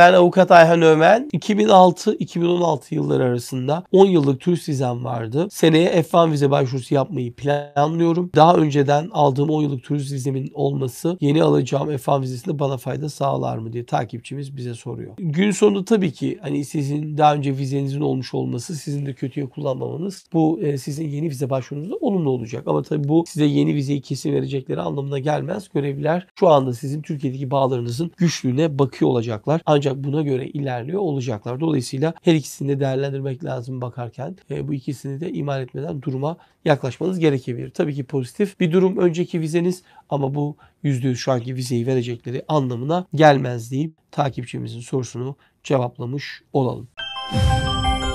Ben avukat Ayhan Ömen 2006-2016 yılları arasında 10 yıllık turist vizem vardı. Seneye F1 vize başvurusu yapmayı planlıyorum. Daha önceden aldığım 10 yıllık turist vizemin olması yeni alacağım F1 vizesinde bana fayda sağlar mı diye takipçimiz bize soruyor. Gün sonunda tabii ki hani sizin daha önce vizenizin olmuş olması sizin de kötüye kullanmamanız bu e, sizin yeni vize başvurunuzda olumlu olacak. Ama tabii bu size yeni vizeyi kesin verecekleri anlamına gelmez. Görevliler şu anda sizin Türkiye'deki bağlarınızın güçlüğüne bakıyor olacaklar. Ancak ancak buna göre ilerliyor olacaklar. Dolayısıyla her ikisini de değerlendirmek lazım bakarken e, bu ikisini de imal etmeden duruma yaklaşmanız gerekebilir. Tabii ki pozitif bir durum önceki vizeniz ama bu yüzde şu anki vizeyi verecekleri anlamına gelmez deyip takipçimizin sorusunu cevaplamış olalım. Müzik